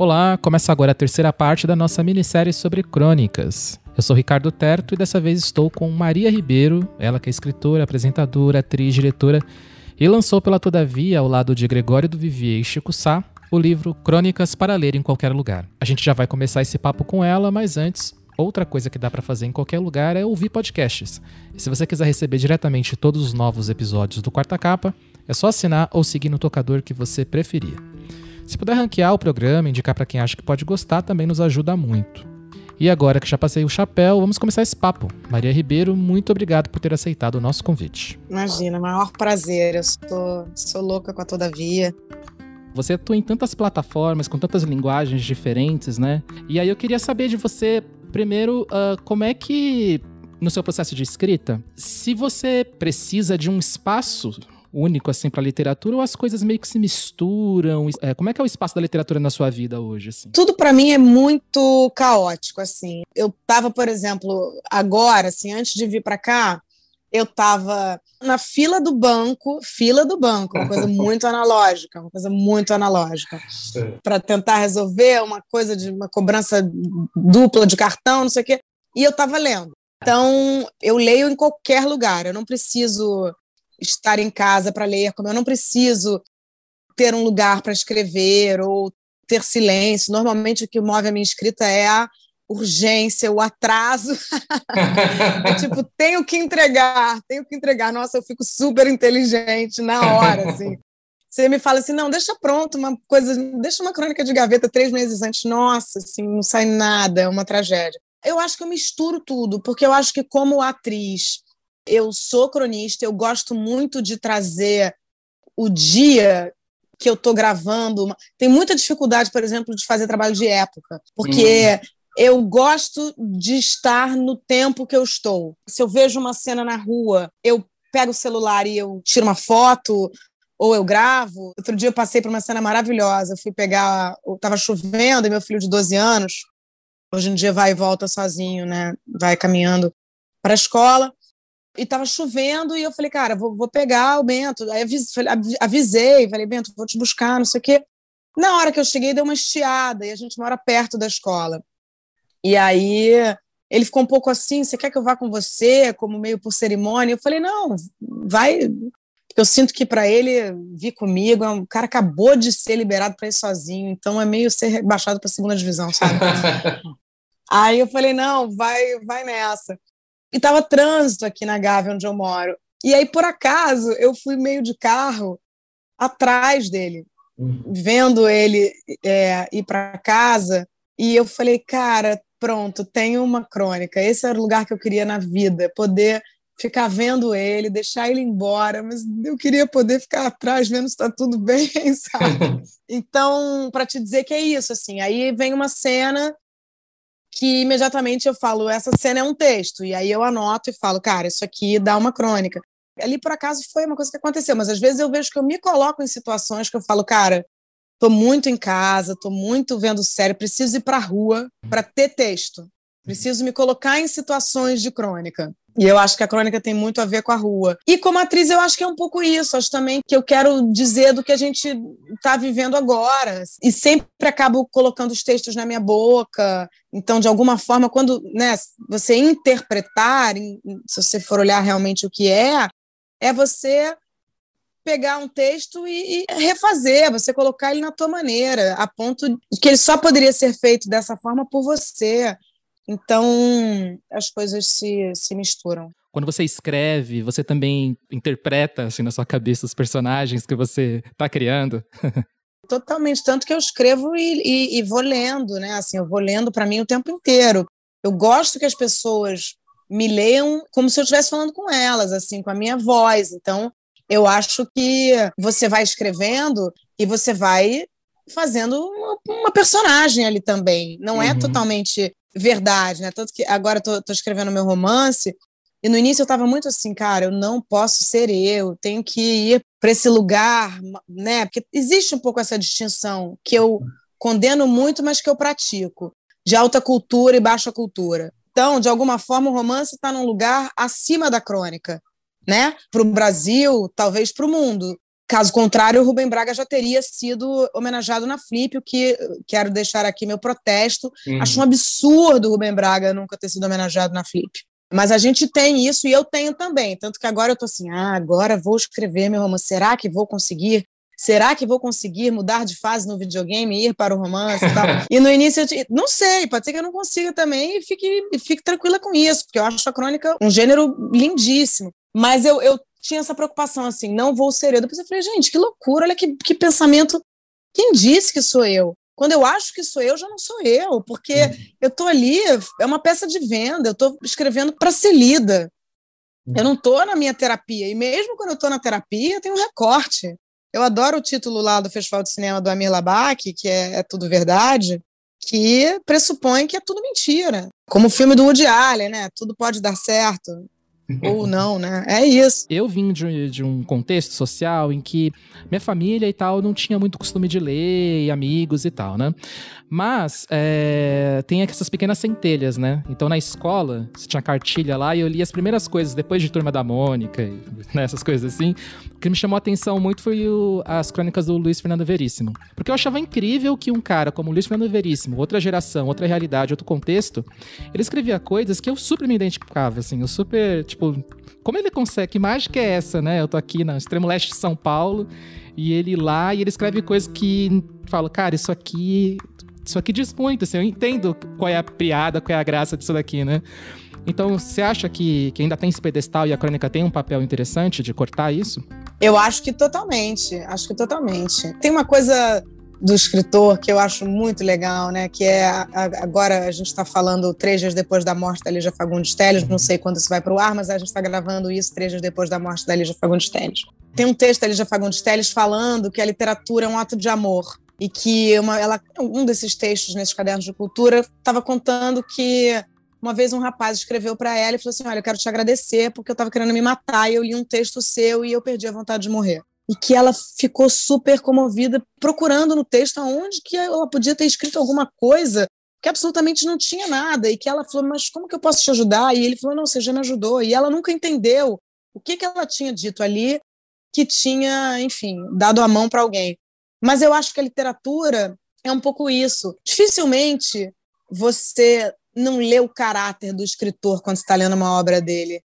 Olá, começa agora a terceira parte da nossa minissérie sobre crônicas. Eu sou Ricardo Terto e dessa vez estou com Maria Ribeiro, ela que é escritora, apresentadora, atriz, diretora e lançou pela Todavia, ao lado de Gregório do Vivier e Chico Sá, o livro Crônicas para Ler em Qualquer Lugar. A gente já vai começar esse papo com ela, mas antes, outra coisa que dá para fazer em qualquer lugar é ouvir podcasts. E se você quiser receber diretamente todos os novos episódios do Quarta Capa, é só assinar ou seguir no tocador que você preferir. Se puder ranquear o programa, indicar para quem acha que pode gostar, também nos ajuda muito. E agora que já passei o chapéu, vamos começar esse papo. Maria Ribeiro, muito obrigado por ter aceitado o nosso convite. Imagina, maior prazer. Eu sou, sou louca com a Todavia. Você atua em tantas plataformas, com tantas linguagens diferentes, né? E aí eu queria saber de você, primeiro, uh, como é que, no seu processo de escrita, se você precisa de um espaço único assim para a literatura ou as coisas meio que se misturam? É, como é que é o espaço da literatura na sua vida hoje? Assim? Tudo para mim é muito caótico assim. Eu tava, por exemplo, agora assim, antes de vir para cá, eu estava na fila do banco, fila do banco, uma coisa muito analógica, uma coisa muito analógica, para tentar resolver uma coisa de uma cobrança dupla de cartão, não sei o quê. E eu estava lendo. Então, eu leio em qualquer lugar, eu não preciso estar em casa para ler, como eu não preciso ter um lugar para escrever ou ter silêncio. Normalmente o que move a minha escrita é a urgência, o atraso. é tipo, tenho que entregar, tenho que entregar. Nossa, eu fico super inteligente na hora, assim. Você me fala assim, não, deixa pronto uma coisa, deixa uma crônica de gaveta três meses antes. Nossa, assim, não sai nada, é uma tragédia. Eu acho que eu misturo tudo, porque eu acho que como atriz eu sou cronista, eu gosto muito de trazer o dia que eu estou gravando. Tem muita dificuldade, por exemplo, de fazer trabalho de época, porque hum. eu gosto de estar no tempo que eu estou. Se eu vejo uma cena na rua, eu pego o celular e eu tiro uma foto ou eu gravo. Outro dia eu passei por uma cena maravilhosa. Eu fui pegar, estava chovendo e meu filho de 12 anos, hoje em dia vai e volta sozinho, né? Vai caminhando para a escola. E tava chovendo, e eu falei, cara, vou, vou pegar o Bento. Aí avisei, falei, Bento, vou te buscar, não sei o quê. Na hora que eu cheguei, deu uma estiada, e a gente mora perto da escola. E aí ele ficou um pouco assim: você quer que eu vá com você, como meio por cerimônia? Eu falei, não, vai. Eu sinto que para ele vir comigo, é o cara acabou de ser liberado para ir sozinho, então é meio ser rebaixado para segunda divisão, sabe? aí eu falei, não, vai, vai nessa e estava trânsito aqui na Gávea, onde eu moro. E aí, por acaso, eu fui meio de carro atrás dele, uhum. vendo ele é, ir para casa. E eu falei, cara, pronto, tenho uma crônica. Esse era o lugar que eu queria na vida, poder ficar vendo ele, deixar ele embora, mas eu queria poder ficar atrás vendo se está tudo bem, sabe? Então, para te dizer que é isso, assim. Aí vem uma cena que imediatamente eu falo, essa cena é um texto, e aí eu anoto e falo, cara, isso aqui dá uma crônica. Ali, por acaso, foi uma coisa que aconteceu, mas às vezes eu vejo que eu me coloco em situações que eu falo, cara, tô muito em casa, tô muito vendo sério, preciso ir pra rua para ter texto, uhum. preciso me colocar em situações de crônica. E eu acho que a crônica tem muito a ver com a rua. E como atriz, eu acho que é um pouco isso. Acho também que eu quero dizer do que a gente está vivendo agora. E sempre acabo colocando os textos na minha boca. Então, de alguma forma, quando né, você interpretar, se você for olhar realmente o que é, é você pegar um texto e, e, refazer, você colocar ele na tua maneira, a ponto de que ele só poderia ser feito dessa forma por você. Então, as coisas se, se misturam. Quando você escreve, você também interpreta assim, na sua cabeça os personagens que você está criando? Totalmente, tanto que eu escrevo e, e, e vou lendo, né? Assim, eu vou lendo para mim o tempo inteiro. Eu gosto que as pessoas me leiam como se eu estivesse falando com elas, assim, com a minha voz. Então, eu acho que você vai escrevendo e você vai fazendo uma, personagem ali também. Não é uhum. é totalmente verdade, né? Tanto que agora eu tô, tô escrevendo meu romance, e no início eu estava muito assim, cara, eu não posso ser eu, tenho que ir para esse lugar, né? Porque existe um pouco essa distinção que eu condeno muito, mas que eu pratico, de alta cultura e baixa cultura. Então, de alguma forma, o romance está num lugar acima da crônica, né? Para o Brasil, talvez para o mundo. Caso contrário, o Rubem Braga já teria sido homenageado na Flip, o que quero deixar aqui meu protesto. Uhum. Acho um absurdo o Rubem Braga nunca ter sido homenageado na Flip. Mas a gente tem isso e eu tenho também. Tanto que agora eu tô assim, ah, agora vou escrever meu romance. Será que vou conseguir? Será que vou conseguir mudar de fase no videogame e ir para o romance e tal? e no início eu te... não sei, pode ser que eu não consiga também e fique, fique tranquila com isso, porque eu acho a crônica um gênero lindíssimo. Mas eu, eu tinha essa preocupação assim, não vou ser eu. Depois eu falei, gente, que loucura, olha que, que pensamento. Quem disse que sou eu? Quando eu acho que sou eu, já não sou eu, porque uhum. eu estou ali, é uma peça de venda, eu estou escrevendo para ser lida. Uhum. Eu não estou na minha terapia. E mesmo quando eu estou na terapia, tem um recorte. Eu adoro o título lá do Festival de Cinema do Amir Labak, que é, é Tudo Verdade, que pressupõe que é tudo mentira. Como o filme do Woody Allen, né? Tudo pode dar certo. Ou não, né? É isso. Eu vim de, de, um contexto social em que minha família e tal não tinha muito costume de ler, e amigos e tal, né? Mas é, tem essas pequenas centelhas, né? Então na escola, você tinha cartilha lá e eu li as primeiras coisas, depois de Turma da Mônica, e, né, essas coisas assim. O que me chamou a atenção muito foi o, as crônicas do Luiz Fernando Veríssimo. Porque eu achava incrível que um cara como Luiz Fernando Veríssimo, outra geração, outra realidade, outro contexto, ele escrevia coisas que eu super me identificava, assim, eu super, tipo, tipo, como ele consegue? Que mágica é essa, né? Eu tô aqui no extremo leste de São Paulo e ele lá e ele escreve coisas que falo, cara, isso aqui, isso aqui diz muito, assim, eu entendo qual é a piada, qual é a graça disso daqui, né? Então, você acha que, que ainda tem esse pedestal e a crônica tem um papel interessante de cortar isso? Eu acho que totalmente, acho que totalmente. Tem uma coisa do escritor que eu acho muito legal, né? Que é agora a gente está falando três dias depois da morte da Lígia Fagundes Telles. Não sei quando isso vai para o ar, mas a gente está gravando isso três dias depois da morte da Lígia Fagundes Telles. Tem um texto da Lígia Fagundes Telles falando que a literatura é um ato de amor e que uma, ela, um desses textos nesses cadernos de cultura estava contando que uma vez um rapaz escreveu para ela e falou assim: Olha, eu quero te agradecer porque eu estava querendo me matar e eu li um texto seu e eu perdi a vontade de morrer e que ela ficou super comovida procurando no texto aonde que ela podia ter escrito alguma coisa que absolutamente não tinha nada e que ela falou mas como que eu posso te ajudar e ele falou não você já me ajudou e ela nunca entendeu o que que ela tinha dito ali que tinha enfim dado a mão para alguém mas eu acho que a literatura é um pouco isso dificilmente você não lê o caráter do escritor quando está lendo uma obra dele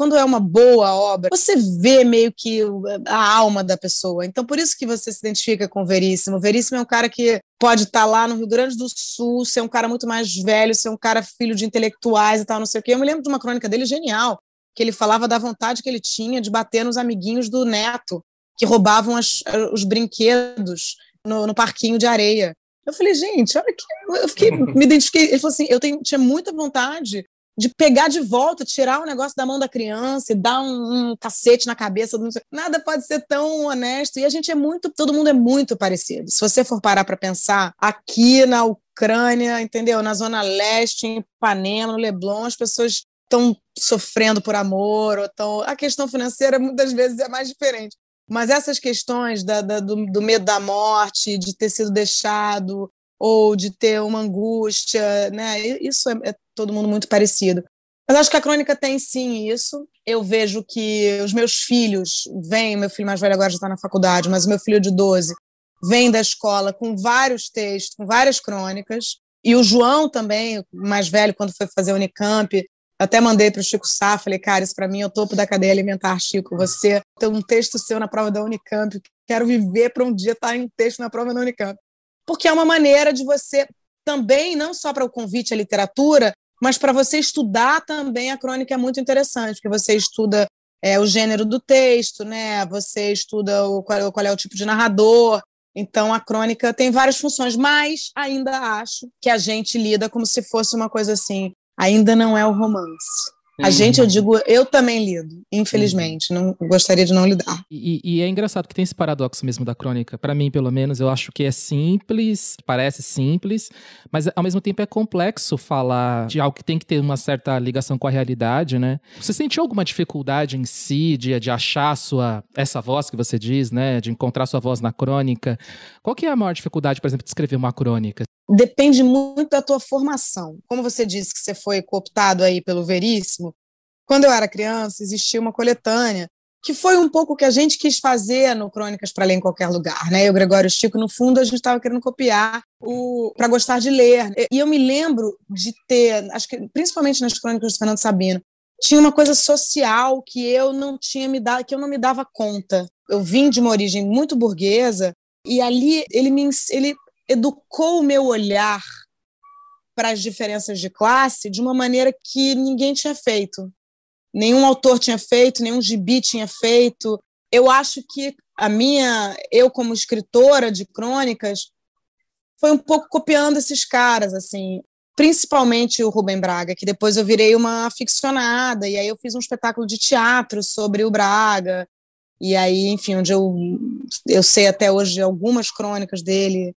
quando é uma boa obra, você vê meio que a alma da pessoa. Então, por isso que você se identifica com o Veríssimo. O Veríssimo é um cara que pode estar tá lá no Rio Grande do Sul, ser um cara muito mais velho, ser um cara filho de intelectuais e tal, não sei o quê. Eu me lembro de uma crônica dele genial, que ele falava da vontade que ele tinha de bater nos amiguinhos do neto, que roubavam as, os brinquedos no, no parquinho de areia. Eu falei, gente, olha que. Eu fiquei, me identifiquei. Ele falou assim: eu tenho, tinha muita vontade de pegar de volta, tirar o negócio da mão da criança e dar um, um cacete na cabeça. Nada pode ser tão honesto. E a gente é muito, todo mundo é muito parecido. Se você for parar para pensar, aqui na Ucrânia, entendeu? Na Zona Leste, em Ipanema, no Leblon, as pessoas estão sofrendo por amor, ou tão... a questão financeira muitas vezes é mais diferente. Mas essas questões da, da, do, do, medo da morte, de ter sido deixado, ou de ter uma angústia, né? Isso é, é todo mundo muito parecido. Mas acho que a crônica tem sim isso. Eu vejo que os meus filhos vêm, meu filho mais velho agora já está na faculdade, mas o meu filho de 12 vem da escola com vários textos, com várias crônicas. E o João também, mais velho, quando foi fazer Unicamp, até mandei para o Chico Sá, falei, cara, isso para mim é o topo da cadeia alimentar, Chico. Você tem um texto seu na prova da Unicamp, quero viver para um dia estar tá em um texto na prova da Unicamp porque é uma maneira de você também, não só para o convite à literatura, mas para você estudar também a crônica é muito interessante, porque você estuda é, o gênero do texto, né? Você estuda o, qual, qual é o tipo de narrador. Então a crônica tem várias funções, mas ainda acho que a gente lida como se fosse uma coisa assim, ainda não é o romance. A gente, eu digo, eu também lido, infelizmente. Uhum. Não gostaria de não lidar. E, e, é engraçado que tem esse paradoxo mesmo da crônica. Para mim, pelo menos, eu acho que é simples, parece simples, mas ao mesmo tempo é complexo falar de algo que tem que ter uma certa ligação com a realidade, né? Você sentiu alguma dificuldade em si de, de achar sua essa voz que você diz, né? De encontrar sua voz na crônica? Qual que é a maior dificuldade, por exemplo, de escrever uma crônica? depende muito da tua formação. Como você disse que você foi cooptado aí pelo Veríssimo, quando eu era criança existia uma coletânea que foi um pouco o que a gente quis fazer no Crônicas para Ler em Qualquer Lugar, né? Eu, Gregório Chico, no fundo, a gente estava querendo copiar o para gostar de ler. E eu me lembro de ter, acho que principalmente nas Crônicas do Fernando Sabino, tinha uma coisa social que eu não tinha me dado, que eu não me dava conta. Eu vim de uma origem muito burguesa e ali ele me ele educou o meu olhar para as diferenças de classe de uma maneira que ninguém tinha feito. Nenhum autor tinha feito, nenhum gibi tinha feito. Eu acho que a minha, eu como escritora de crônicas, foi um pouco copiando esses caras, assim, principalmente o Rubem Braga, que depois eu virei uma aficionada e aí eu fiz um espetáculo de teatro sobre o Braga. E aí, enfim, onde eu eu sei até hoje algumas crônicas dele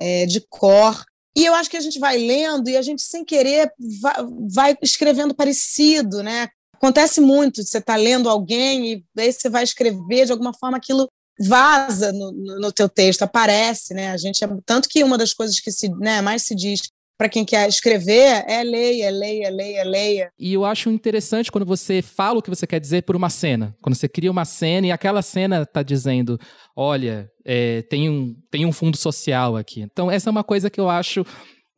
é, de cor. E eu acho que a gente vai lendo e a gente, sem querer, vai, vai escrevendo parecido, né? Acontece muito, você está lendo alguém e aí você vai escrever, de alguma forma aquilo vaza no, no teu texto, aparece, né? A gente é, tanto que uma das coisas que se, né, mais se diz para quem quer escrever, é leia, é leia, é leia, é leia. E eu acho interessante quando você fala o que você quer dizer por uma cena. Quando você cria uma cena e aquela cena está dizendo, olha, é, tem, um, tem um fundo social aqui. Então, essa é uma coisa que eu acho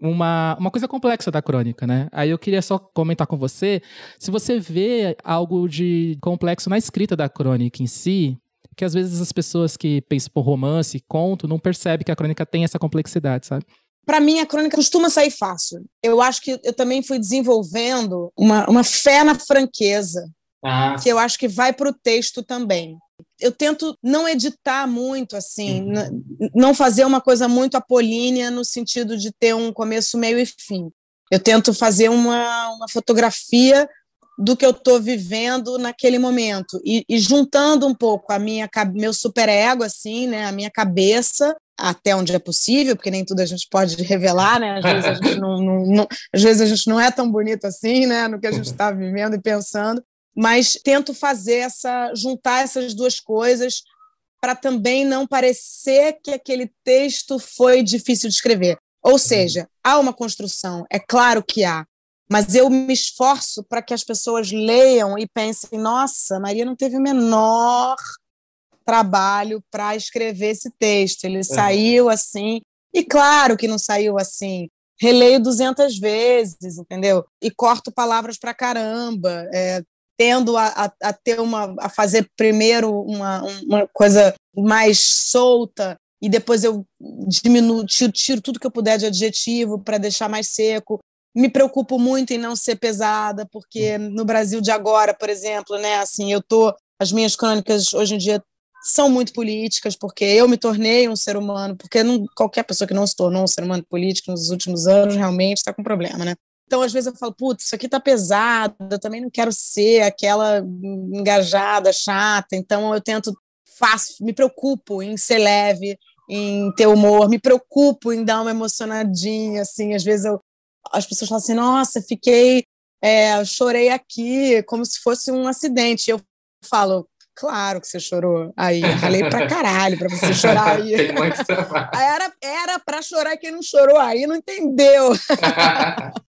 uma, uma coisa complexa da crônica, né? Aí eu queria só comentar com você se você vê algo de complexo na escrita da crônica em si, que às vezes as pessoas que pensam por romance, conto, não percebem que a crônica tem essa complexidade, sabe? para mim a crônica costuma sair fácil. Eu acho que eu também fui desenvolvendo uma, uma fé na franqueza, ah. que eu acho que vai para o texto também. Eu tento não editar muito, assim, uhum. não fazer uma coisa muito apolínea no sentido de ter um começo, meio e fim. Eu tento fazer uma, uma fotografia do que eu estou vivendo naquele momento e, e, juntando um pouco a minha meu superego assim, né, a minha cabeça até onde é possível, porque nem tudo a gente pode revelar, né? Às vezes a gente não, não, não às vezes a gente não é tão bonito assim, né? No que a gente está vivendo e pensando. Mas tento fazer essa, juntar essas duas coisas para também não parecer que aquele texto foi difícil de escrever. Ou uhum. seja, há uma construção, é claro que há, mas eu me esforço para que as pessoas leiam e pensem: nossa, Maria não teve o menor trabalho para escrever esse texto. Ele saiu assim, e claro que não saiu assim. Releio 200 vezes, entendeu? E corto palavras para caramba, é, tendo a, a, a, ter uma a fazer primeiro uma, uma coisa mais solta e depois eu diminuo, tiro, tiro tudo que eu puder de adjetivo para deixar mais seco. Me preocupo muito em não ser pesada, porque hum. no Brasil de agora, por exemplo, né, assim, eu tô as minhas crônicas hoje em dia são muito políticas, porque eu me tornei um ser humano, porque não, qualquer pessoa que não se tornou um ser humano político nos últimos anos realmente está com problema, né? Então, às vezes eu falo, putz, isso aqui tá pesado, eu também não quero ser aquela engajada, chata, então eu tento, faço, me preocupo em ser leve, em ter humor, me preocupo em dar uma emocionadinha, assim, às vezes eu, as pessoas falam assim, nossa, fiquei, é, chorei aqui, como se fosse um acidente, eu falo, Claro que você chorou. Aí, falei pra caralho pra você chorar aí. Tem muito trabalho. Era, era pra chorar quem não chorou aí, não entendeu.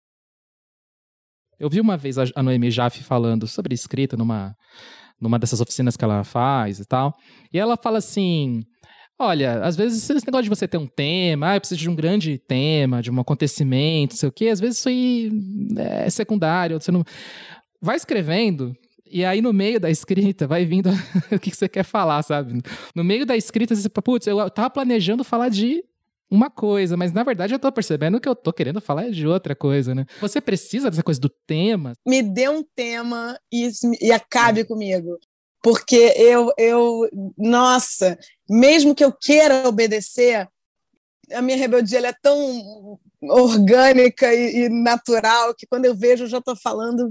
Eu vi uma vez a Noemi Jaffe falando sobre escrita numa, numa dessas oficinas que ela faz e tal. E ela fala assim: Olha, às vezes esse negócio de você ter um tema, ah, precisa de um grande tema, de um acontecimento, sei o quê, às vezes isso aí é secundário, você não. Vai escrevendo, e aí, no meio da escrita, vai vindo o que você quer falar, sabe? No meio da escrita, você fala, putz, eu tava planejando falar de uma coisa, mas na verdade eu tô percebendo que eu tô querendo falar de outra coisa, né? Você precisa dessa coisa do tema? Me dê um tema e, e acabe é. comigo. Porque eu, eu, nossa, mesmo que eu queira obedecer, a minha rebeldia é tão orgânica e, e, natural que quando eu vejo eu já estou falando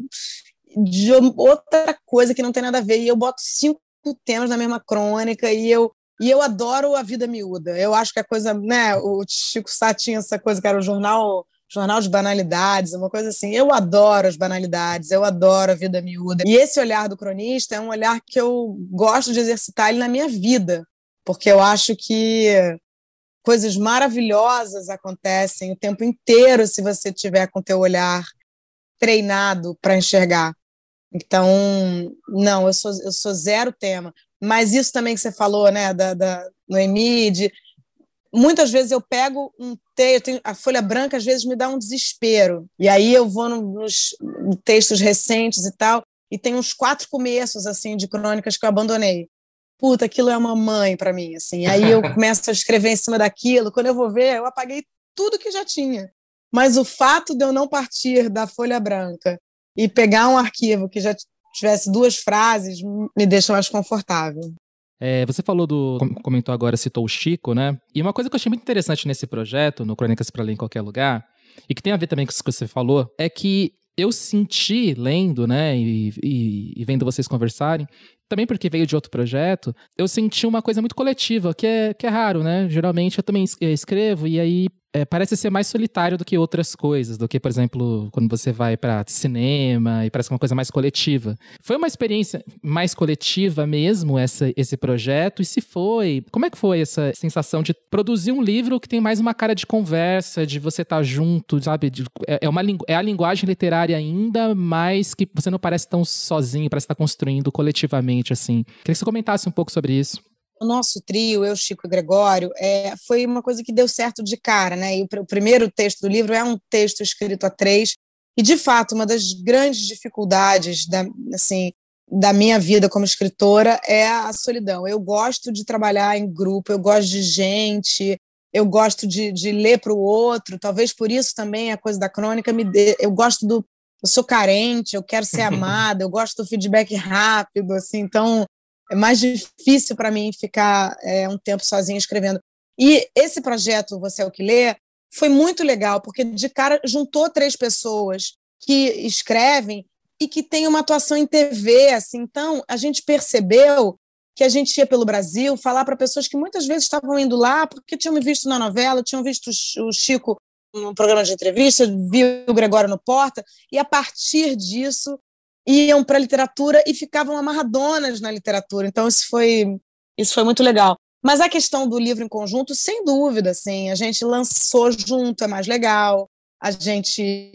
de outra coisa que não tem nada a ver. E eu boto cinco temas na mesma crônica e eu e eu adoro a vida miúda. Eu acho que a coisa, né, o Chico Sá tinha essa coisa que era o jornal jornal de banalidades, uma coisa assim. Eu adoro as banalidades, eu adoro a vida miúda. E esse olhar do cronista é um olhar que eu gosto de exercitar ele na minha vida, porque eu acho que coisas maravilhosas acontecem o tempo inteiro se você tiver com teu olhar treinado para enxergar. Então, não, eu sou, eu sou zero tema. Mas isso também que você falou, né, da, da Noemi, de, muitas vezes eu pego um texto, a folha branca às vezes me dá um desespero. E aí eu vou nos textos recentes e tal, e tem uns quatro começos assim de crônicas que eu abandonei. Puta, aquilo é uma mãe para mim, assim. Aí eu começo a escrever em cima daquilo, quando eu vou ver, eu apaguei tudo que já tinha. Mas o fato de eu não partir da folha branca e pegar um arquivo que já tivesse duas frases me deixa mais confortável. É, você falou do. comentou agora, citou o Chico, né? E uma coisa que eu achei muito interessante nesse projeto, no Crônicas para Ler em Qualquer Lugar, e que tem a ver também com isso que você falou, é que eu senti lendo, né, e, e, e, vendo vocês conversarem, também porque veio de outro projeto, eu senti uma coisa muito coletiva, que é, que é raro, né? Geralmente eu também eh, escrevo e aí é, parece ser mais solitário do que outras coisas, do que, por exemplo, quando você vai para cinema e parece uma coisa mais coletiva. Foi uma experiência mais coletiva mesmo essa, esse projeto? E se foi, como é que foi essa sensação de produzir um livro que tem mais uma cara de conversa, de você estar tá junto, sabe? De, é, é uma, é a linguagem literária ainda, mas que você não parece tão sozinho, parece estar tá construindo coletivamente, assim. Queria que você comentasse um pouco sobre isso. O nosso trio, eu, Chico e Gregório, é, foi uma coisa que deu certo de cara, né? E o, o primeiro texto do livro é um texto escrito a três. E, de fato, uma das grandes dificuldades da, assim, da minha vida como escritora é a solidão. Eu gosto de trabalhar em grupo, eu gosto de gente, eu gosto de, de ler para o outro. Talvez por isso também a coisa da crônica me dê. Eu gosto do. Eu sou carente, eu quero ser amada, eu gosto do feedback rápido, assim, então é mais difícil para mim ficar é, um tempo sozinha escrevendo. E esse projeto, Você é o que Lê, foi muito legal, porque de cara juntou três pessoas que escrevem e que têm uma atuação em TV. Assim. Então, a gente percebeu que a gente ia pelo Brasil falar para pessoas que muitas vezes estavam indo lá porque tinham me visto na novela, tinham visto o Chico no programa de entrevista, viu o Gregório no Porta, e a partir disso iam para a literatura e ficavam amarradonas na literatura. Então isso foi isso foi muito legal. Mas a questão do livro em conjunto, sem dúvida, assim, a gente lançou junto, é mais legal. A gente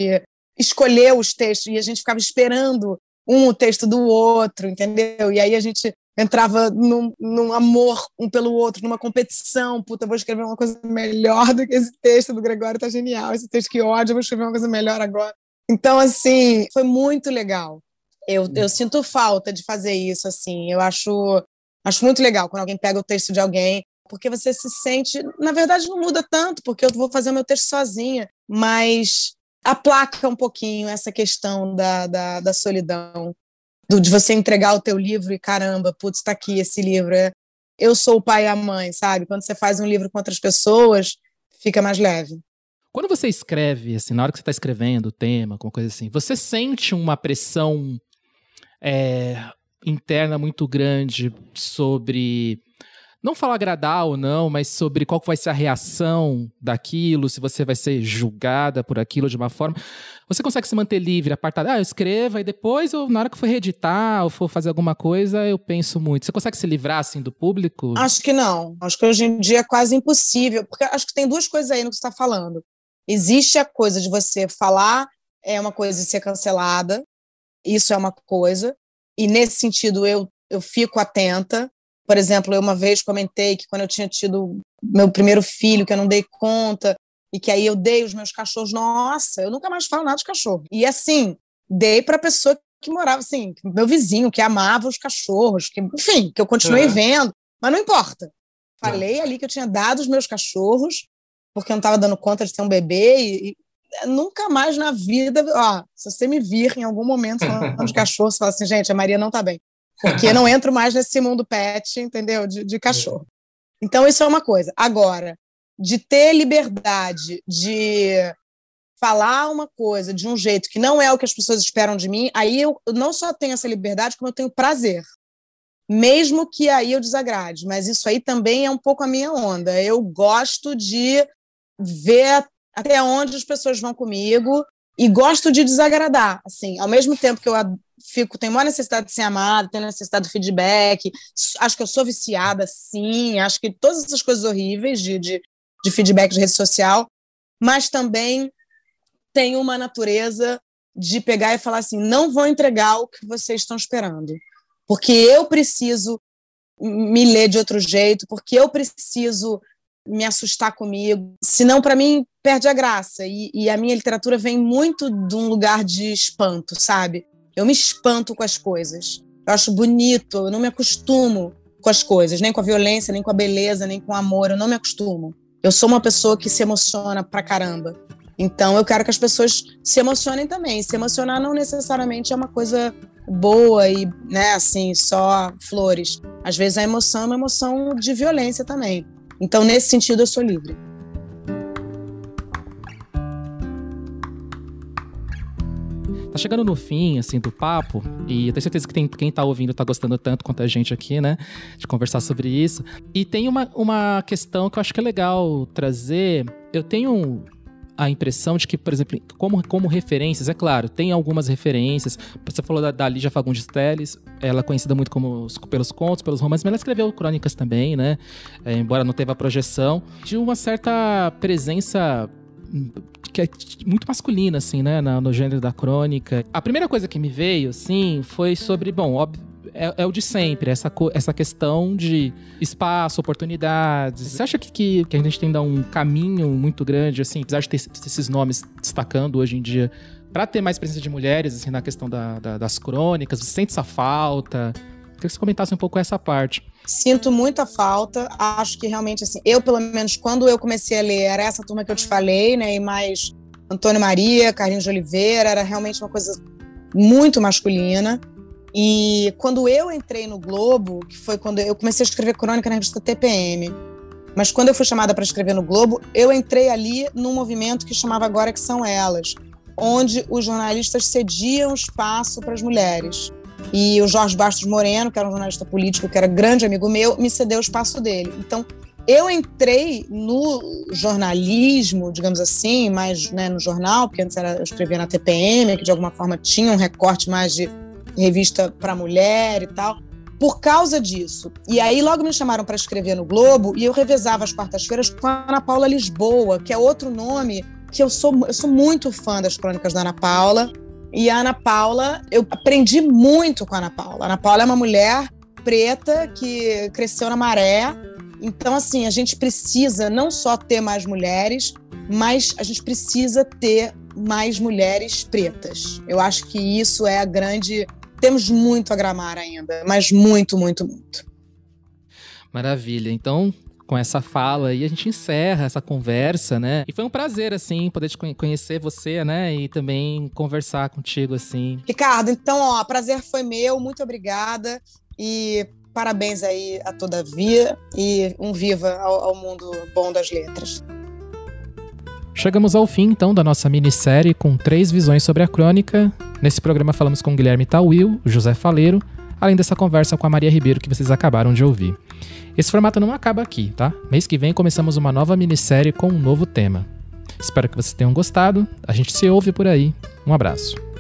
escolheu os textos e a gente ficava esperando um o texto do outro, entendeu? E aí a gente entrava num, num, amor um pelo outro, numa competição. Puta, vou escrever uma coisa melhor do que esse texto do Gregório, tá genial. Esse texto que ódio, vou escrever uma coisa melhor agora. Então, assim, foi muito legal. Eu, eu uhum. sinto falta de fazer isso, assim. Eu acho, acho muito legal quando alguém pega o texto de alguém, porque você se sente. Na verdade, não muda tanto, porque eu vou fazer o meu texto sozinha, mas aplaca um pouquinho essa questão da, da, da solidão, do, de você entregar o teu livro e caramba, putz, está aqui esse livro. É, eu sou o pai e a mãe, sabe? Quando você faz um livro com outras pessoas, fica mais leve. Quando você escreve, assim, na hora que você está escrevendo o tema, alguma coisa assim, você sente uma pressão é, interna muito grande sobre não falar agradar ou não, mas sobre qual vai ser a reação daquilo, se você vai ser julgada por aquilo de uma forma. Você consegue se manter livre, apartado. Ah, eu escrevo, e depois, eu, na hora que for reeditar ou for fazer alguma coisa, eu penso muito. Você consegue se livrar, assim, do público? Acho que não. Acho que hoje em dia é quase impossível, porque acho que tem duas coisas aí no que você está falando. Existe a coisa de você falar é uma coisa de ser cancelada, isso é uma coisa. E nesse sentido, eu, eu fico atenta. Por exemplo, eu uma vez comentei que quando eu tinha tido meu primeiro filho, que eu não dei conta, e que aí eu dei os meus cachorros, nossa, eu nunca mais falo nada de cachorro. E assim, dei para a pessoa que morava, assim, meu vizinho, que amava os cachorros, que, enfim, que eu continuei uhum. vendo, mas não importa. É. Falei ali que eu tinha dado os meus cachorros, porque eu não estava dando conta de ter um bebê, e, nunca mais na vida, ó, se você me vir em algum momento falando de cachorro, você fala assim, gente, a Maria não tá bem. Porque eu não entro mais nesse mundo pet, entendeu? De, de cachorro. Então, isso é uma coisa. Agora, de ter liberdade de falar uma coisa de um jeito que não é o que as pessoas esperam de mim, aí eu não só tenho essa liberdade, como eu tenho prazer. Mesmo que aí eu desagrade, mas isso aí também é um pouco a minha onda. Eu gosto de ver até onde as pessoas vão comigo e gosto de desagradar, assim, ao mesmo tempo que eu fico, tenho maior necessidade de ser amada, tenho necessidade do feedback, acho que eu sou viciada, sim, acho que todas essas coisas horríveis de, de, de feedback de rede social, mas também tenho uma natureza de pegar e falar assim, não vou entregar o que vocês estão esperando, porque eu preciso me ler de outro jeito, porque eu preciso me assustar comigo, senão para mim perde a graça. E, e a minha literatura vem muito de um lugar de espanto, sabe? Eu me espanto com as coisas. Eu acho bonito, eu não me acostumo com as coisas, nem com a violência, nem com a beleza, nem com o amor, eu não me acostumo. Eu sou uma pessoa que se emociona pra caramba. Então eu quero que as pessoas se emocionem também. Se emocionar não necessariamente é uma coisa boa e, né, assim, só flores. Às vezes a emoção é uma emoção de violência também. Então, nesse sentido, eu sou livre. tá chegando no fim, assim, do papo, e eu tenho certeza que tem, quem tá ouvindo tá gostando tanto quanto a gente aqui, né, de conversar sobre isso. E tem uma, uma questão que eu acho que é legal trazer. Eu tenho a impressão de que, por exemplo, como, como referências, é claro, tem algumas referências. Você falou da, da Lígia Fagundes Teles, ela é conhecida muito como, pelos contos, pelos romances, mas ela escreveu crônicas também, né? É, embora não teve a projeção, de uma certa presença que é muito masculina, assim, né? No, no gênero da crônica. A primeira coisa que me veio, assim, foi sobre, bom, óbvio. É, é, o de sempre, essa, essa questão de espaço, oportunidades. Você acha que, que, que a gente tem dar um caminho muito grande, assim, apesar de ter, ter esses nomes destacando hoje em dia, para ter mais presença de mulheres, assim, na questão da, da, das crônicas? Você sente essa falta? Queria que você comentasse um pouco essa parte. Sinto muita falta. Acho que realmente, assim, eu, pelo menos, quando eu comecei a ler, era essa turma que eu te falei, né? E mais Antônio Maria, Carlinhos de Oliveira, era realmente uma coisa muito masculina. E quando eu entrei no Globo, que foi quando eu comecei a escrever crônica na revista TPM, mas quando eu fui chamada para escrever no Globo, eu entrei ali num movimento que chamava Agora Que São Elas, onde os jornalistas cediam espaço para as mulheres. E o Jorge Bastos Moreno, que era um jornalista político, que era grande amigo meu, me cedeu o espaço dele. Então, eu entrei no jornalismo, digamos assim, mais né, no jornal, porque antes era, eu escrevia na TPM, que de alguma forma tinha um recorte mais de revista para mulher e tal, por causa disso. E aí logo me chamaram para escrever no Globo e eu revezava as quartas-feiras com a Ana Paula Lisboa, que é outro nome que eu sou, eu sou muito fã das crônicas da Ana Paula. E a Ana Paula, eu aprendi muito com a Ana Paula. A Ana Paula é uma mulher preta que cresceu na maré. Então, assim, a gente precisa não só ter mais mulheres, mas a gente precisa ter mais mulheres pretas. Eu acho que isso é a grande. Temos muito a gramar ainda, mas muito, muito, muito. Maravilha. Então, com essa fala e a gente encerra essa conversa, né? E foi um prazer, assim, poder te conhecer você, né? E também conversar contigo, assim. Ricardo, então, ó, prazer foi meu, muito obrigada. E parabéns aí a toda Via e um viva ao, ao mundo bom das letras. Chegamos ao fim, então, da nossa minissérie com três visões sobre a crônica. Nesse programa falamos com Guilherme Tawil, José Faleiro além dessa conversa com a Maria Ribeiro que vocês acabaram de ouvir. Esse formato não acaba aqui, tá? Mês que vem começamos uma nova minissérie com um novo tema. Espero que vocês tenham gostado. A gente se ouve por aí. Um abraço.